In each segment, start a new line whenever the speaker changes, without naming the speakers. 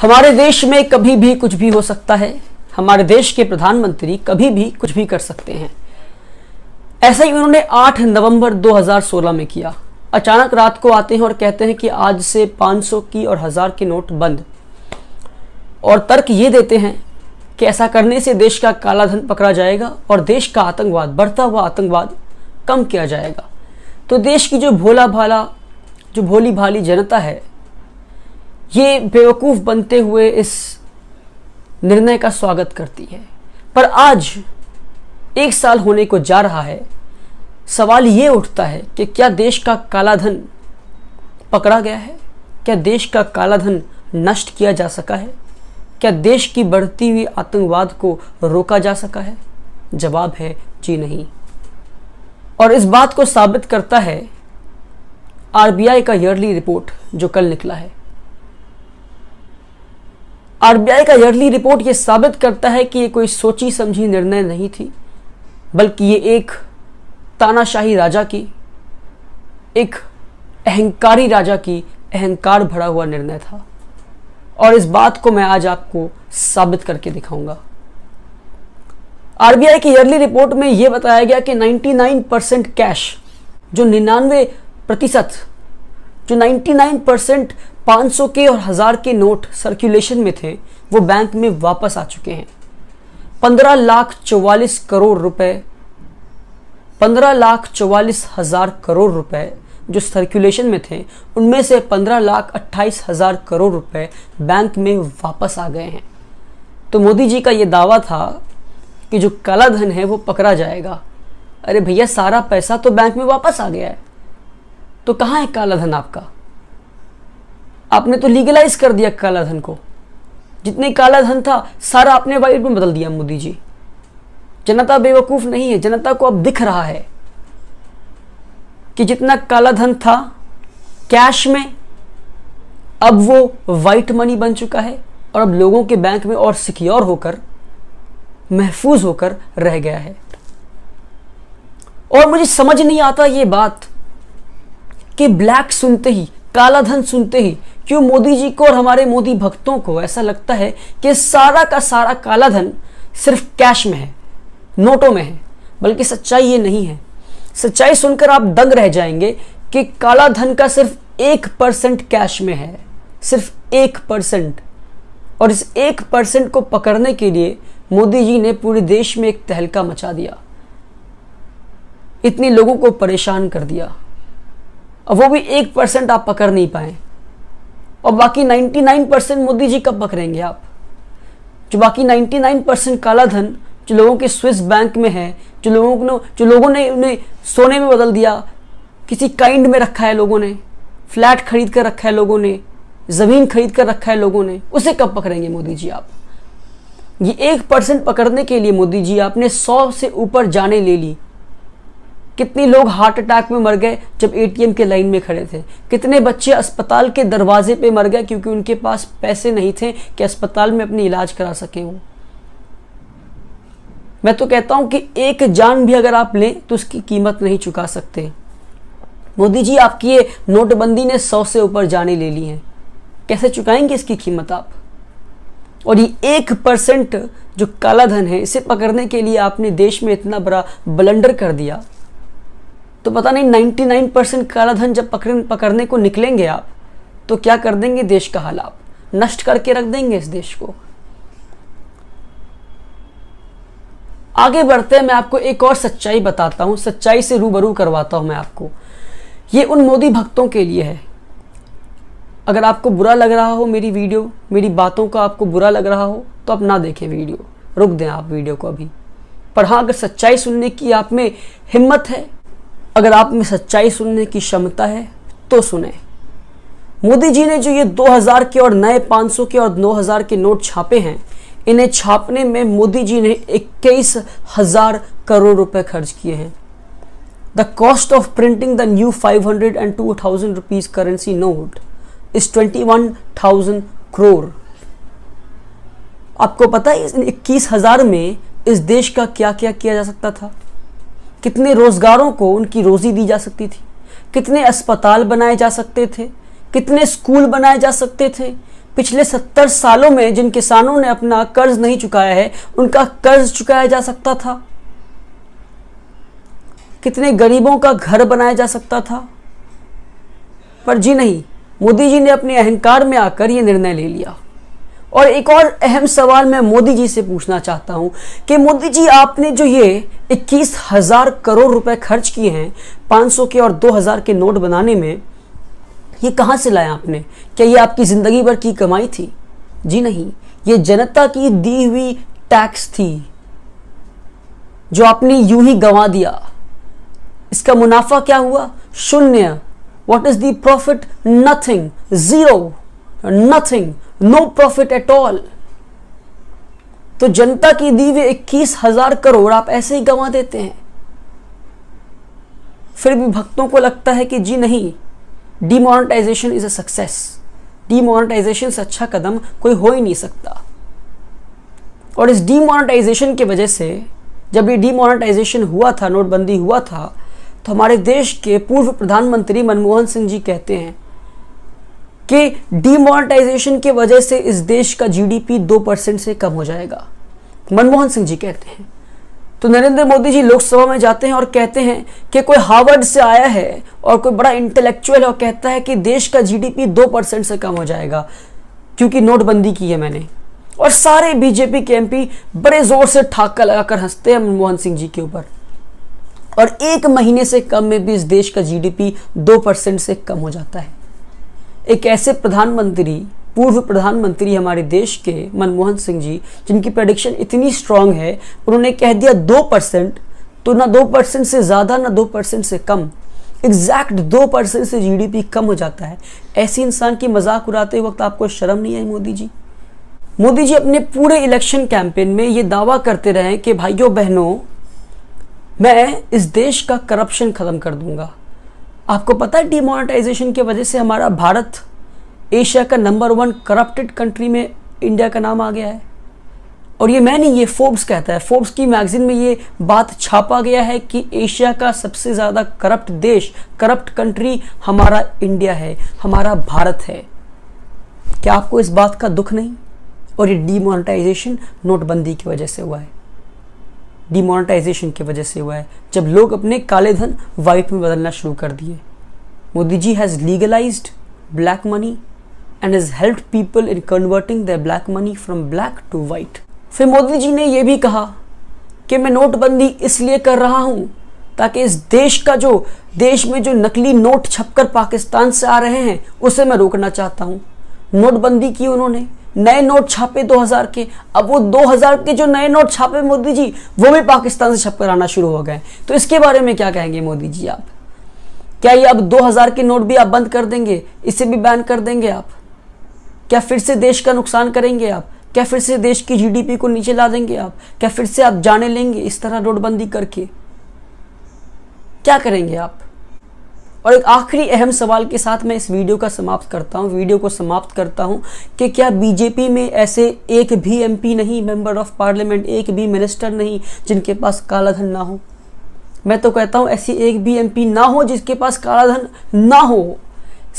हमारे देश में कभी भी कुछ भी हो सकता है हमारे देश के प्रधानमंत्री कभी भी कुछ भी कर सकते हैं ऐसा ही उन्होंने 8 नवंबर 2016 में किया अचानक रात को आते हैं और कहते हैं कि आज से 500 की और हज़ार के नोट बंद और तर्क ये देते हैं कि ऐसा करने से देश का काला धन पकड़ा जाएगा और देश का आतंकवाद बढ़ता हुआ आतंकवाद कम किया जाएगा तो देश की जो भोला भाला जो भोली भाली जनता है ये बेवकूफ़ बनते हुए इस निर्णय का स्वागत करती है पर आज एक साल होने को जा रहा है सवाल ये उठता है कि क्या देश का कालाधन पकड़ा गया है क्या देश का कालाधन नष्ट किया जा सका है क्या देश की बढ़ती हुई आतंकवाद को रोका जा सका है जवाब है जी नहीं और इस बात को साबित करता है आरबीआई का ईयरली रिपोर्ट जो कल निकला है आरबीआई का ईयरली रिपोर्ट ये साबित करता है कि ये कोई सोची समझी निर्णय नहीं थी बल्कि ये एक तानाशाही राजा की एक अहंकारी राजा की अहंकार भरा हुआ निर्णय था और इस बात को मैं आज आपको साबित करके दिखाऊंगा आरबीआई की ईयरली रिपोर्ट में यह बताया गया कि 99 परसेंट कैश जो 99 प्रतिशत जो 99 परसेंट 500 के और हज़ार के नोट सर्कुलेशन में थे वो बैंक में वापस आ चुके हैं पंद्रह लाख चौवालीस करोड़ रुपए पंद्रह लाख चौवालीस हज़ार करोड़ रुपए जो सर्कुलेशन में थे उनमें से पंद्रह लाख अट्ठाईस हज़ार करोड़ रुपए बैंक में वापस आ गए हैं तो मोदी जी का ये दावा था कि जो काला धन है वो पकड़ा जाएगा अरे भैया सारा पैसा तो बैंक में वापस आ गया है तो कहाँ है काला धन आपका आपने तो लीगलाइज कर दिया काला धन को जितने काला धन था सारा आपने वाइट में बदल दिया मोदी जी जनता बेवकूफ़ नहीं है जनता को अब दिख रहा है कि जितना काला धन था कैश में अब वो वाइट मनी बन चुका है और अब लोगों के बैंक में और सिक्योर होकर महफूज होकर रह गया है और मुझे समझ नहीं आता ये बात कि ब्लैक सुनते ही काला धन सुनते ही क्यों मोदी जी को और हमारे मोदी भक्तों को ऐसा लगता है कि सारा का सारा काला धन सिर्फ कैश में है नोटों में है बल्कि सच्चाई ये नहीं है सच्चाई सुनकर आप दंग रह जाएंगे कि काला धन का सिर्फ एक परसेंट कैश में है सिर्फ एक परसेंट और इस एक परसेंट को पकड़ने के लिए मोदी जी ने पूरे देश में एक तहलका मचा दिया इतने लोगों को परेशान कर दिया अब वो भी एक परसेंट आप पकड़ नहीं पाए और बाकी 99 परसेंट मोदी जी कब पकड़ेंगे आप जो बाकी 99 परसेंट काला धन जो लोगों के स्विस बैंक में है जो लोगों ने जो लोगों ने उन्हें सोने में बदल दिया किसी काइंड में रखा है लोगों ने फ्लैट खरीद कर रखा है लोगों ने ज़मीन खरीद कर रखा है लोगों ने उसे कब पकड़ेंगे मोदी जी आप ये एक परसेंट पकड़ने के लिए मोदी जी आपने सौ से ऊपर जाने ले ली कितने लोग हार्ट अटैक में मर गए जब एटीएम के लाइन में खड़े थे कितने बच्चे अस्पताल के दरवाजे पे मर गए क्योंकि उनके पास पैसे नहीं थे कि अस्पताल में अपनी इलाज करा सके वो मैं तो कहता हूं कि एक जान भी अगर आप लें तो उसकी कीमत नहीं चुका सकते मोदी जी आपकी ये नोटबंदी ने सौ से ऊपर जाने ले ली हैं कैसे चुकाएंगे इसकी कीमत आप और ये एक परसेंट जो काला धन है इसे पकड़ने के लिए आपने देश में इतना बड़ा बलंडर कर दिया तो पता नहीं 99 परसेंट कालाधन जब पकड़ पकड़ने को निकलेंगे आप तो क्या कर देंगे देश का हाल आप नष्ट करके रख देंगे इस देश को आगे बढ़ते हैं मैं आपको एक और सच्चाई बताता हूं सच्चाई से रूबरू करवाता हूं मैं आपको ये उन मोदी भक्तों के लिए है अगर आपको बुरा लग रहा हो मेरी वीडियो मेरी बातों का आपको बुरा लग रहा हो तो आप ना देखें वीडियो रुक दें आप वीडियो को अभी पर हाँ अगर सच्चाई सुनने की आप में हिम्मत है अगर आप में सच्चाई सुनने की क्षमता है तो सुने मोदी जी ने जो ये 2000 के और नए 500 के और 9000 के नोट छापे हैं इन्हें छापने में मोदी जी ने इक्कीस हजार करोड़ रुपए खर्च किए हैं the cost of printing the new 500 and 2000 rupees currency note is 21,000 crore आपको पता है इक्कीस हजार में इस देश का क्या क्या किया जा सकता था कितने रोज़गारों को उनकी रोज़ी दी जा सकती थी कितने अस्पताल बनाए जा सकते थे कितने स्कूल बनाए जा सकते थे पिछले सत्तर सालों में जिन किसानों ने अपना कर्ज नहीं चुकाया है उनका कर्ज चुकाया जा सकता था कितने गरीबों का घर बनाया जा सकता था पर जी नहीं मोदी जी ने अपने अहंकार में आकर यह निर्णय ले लिया और एक और अहम सवाल मैं मोदी जी से पूछना चाहता हूं कि मोदी जी आपने जो ये इक्कीस हज़ार करोड़ रुपए खर्च किए हैं 500 के और 2000 के नोट बनाने में ये कहां से लाया आपने क्या ये आपकी ज़िंदगी भर की कमाई थी जी नहीं ये जनता की दी हुई टैक्स थी जो आपने यूं ही गंवा दिया इसका मुनाफा क्या हुआ शून्य what is the profit nothing zero nothing no profit at all तो जनता की दी हुई इक्कीस हजार करोड़ आप ऐसे ही गंवा देते हैं फिर भी भक्तों को लगता है कि जी नहीं demonetisation is a success demonetisation से अच्छा कदम कोई हो ही नहीं सकता और इस डिमोनेटाइजेशन की वजह से जब ये डिमोनेटाइजेशन हुआ था नोटबंदी हुआ था तो हमारे देश के पूर्व प्रधानमंत्री मनमोहन सिंह जी कहते हैं कि डिमोनेटाइजेशन के वजह से इस देश का जीडीपी दो परसेंट से कम हो जाएगा मनमोहन सिंह जी कहते हैं तो नरेंद्र मोदी जी लोकसभा में जाते हैं और कहते हैं कि कोई हार्वर्ड से आया है और कोई बड़ा इंटेलेक्चुअल और कहता है कि देश का जीडीपी दो परसेंट से कम हो जाएगा क्योंकि नोटबंदी की है मैंने और सारे बीजेपी के एमपी बड़े जोर से ठाका लगाकर हंसते हैं मनमोहन सिंह जी के ऊपर और एक महीने से कम में भी इस देश का जीडीपी दो परसेंट से कम हो जाता है एक ऐसे प्रधानमंत्री पूर्व प्रधानमंत्री हमारे देश के मनमोहन सिंह जी जिनकी प्रडिक्शन इतनी स्ट्रांग है उन्होंने कह दिया दो परसेंट तो ना दो परसेंट से ज़्यादा ना दो परसेंट से कम एग्जैक्ट दो परसेंट से जीडीपी कम हो जाता है ऐसे इंसान की मजाक उड़ाते वक्त आपको शर्म नहीं आई मोदी जी मोदी जी अपने पूरे इलेक्शन कैंपेन में ये दावा करते रहे कि भाइयों बहनों मैं इस देश का करप्शन ख़त्म कर दूंगा आपको पता है डिमोनेटाइजेशन की वजह से हमारा भारत एशिया का नंबर वन करप्टेड कंट्री में इंडिया का नाम आ गया है और ये मैं नहीं ये फोर्ब्स कहता है फोर्ब्स की मैगजीन में ये बात छापा गया है कि एशिया का सबसे ज़्यादा करप्ट देश करप्ट कंट्री हमारा इंडिया है हमारा भारत है क्या आपको इस बात का दुख नहीं और ये डीमोनेटाइजेशन नोटबंदी की वजह से हुआ है डिमोनेटाइजेशन की वजह से हुआ है जब लोग अपने काले धन वाइट में बदलना शुरू कर दिए Modi ji has legalise black money and has help people in converting the black money from black to white फिर मोदी जी ने यह भी कहा कि मैं नोटबंदी इसलिए कर रहा हूँ ताकि इस देश का जो देश में जो नकली नोट छपकर पाकिस्तान से आ रहे हैं उसे मैं रोकना चाहता हूँ नोटबंदी की उन्होंने नए नोट छापे 2000 के अब वो 2000 के जो नए नोट छापे मोदी जी वो भी पाकिस्तान से छप कर आना शुरू हो गए तो इसके बारे में क्या कहेंगे मोदी जी आप क्या ये अब 2000 के नोट भी आप बंद कर देंगे इसे भी बैन कर देंगे आप क्या फिर से देश का नुकसान करेंगे आप क्या फिर से देश की जीडीपी को नीचे ला देंगे आप क्या फिर से आप जाने लेंगे इस तरह नोटबंदी करके क्या करेंगे आप और एक आखिरी अहम सवाल के साथ मैं इस वीडियो का समाप्त करता हूँ वीडियो को समाप्त करता हूँ कि क्या बीजेपी में ऐसे एक भी एमपी नहीं मेंबर ऑफ पार्लियामेंट एक भी मिनिस्टर नहीं जिनके पास काला धन ना हो मैं तो कहता हूँ ऐसी एक भी एमपी ना हो जिसके पास काला धन ना हो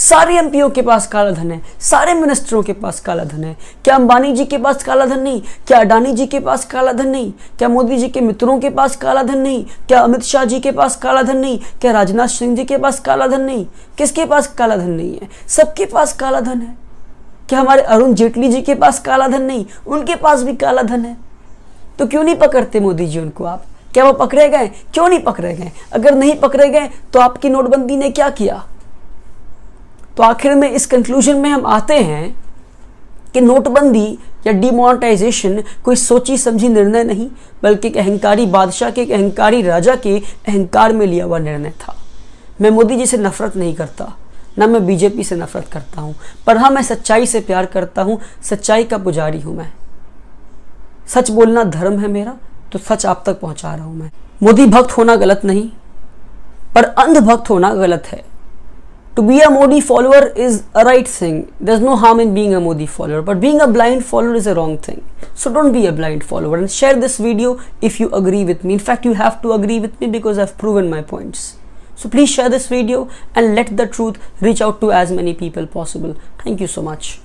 सारे एम के पास काला धन है सारे मिनिस्टरों के पास काला धन है क्या अंबानी जी के पास काला धन नहीं क्या अडानी जी के पास काला धन नहीं क्या मोदी जी के मित्रों के पास काला धन नहीं क्या अमित शाह जी के पास काला धन नहीं क्या राजनाथ सिंह जी के पास काला धन नहीं किसके पास काला धन नहीं है सबके पास काला धन है क्या हमारे अरुण जेटली जी के पास काला धन नहीं उनके पास भी काला धन है तो क्यों नहीं पकड़ते मोदी जी उनको आप क्या वो पकड़े गए क्यों नहीं पकड़े गए अगर नहीं पकड़े गए तो आपकी नोटबंदी ने क्या किया तो आखिर में इस कंक्लूजन में हम आते हैं कि नोटबंदी या डिमोनेटाइजेशन कोई सोची समझी निर्णय नहीं बल्कि एक अहंकारी बादशाह के एक अहंकारी राजा के अहंकार में लिया हुआ निर्णय था मैं मोदी जी से नफरत नहीं करता ना मैं बीजेपी से नफरत करता हूँ पर हाँ मैं सच्चाई से प्यार करता हूँ सच्चाई का पुजारी हूँ मैं सच बोलना धर्म है मेरा तो सच आप तक पहुँचा रहा हूँ मैं मोदी भक्त होना गलत नहीं पर अंधभक्त होना गलत है to be a Modi follower is a right thing. There's no harm in being a Modi follower, but being a blind follower is a wrong thing. So don't be a blind follower and share this video if you agree with me. In fact, you have to agree with me because I've proven my points. So please share this video and let the truth reach out to as many people possible. Thank you so much.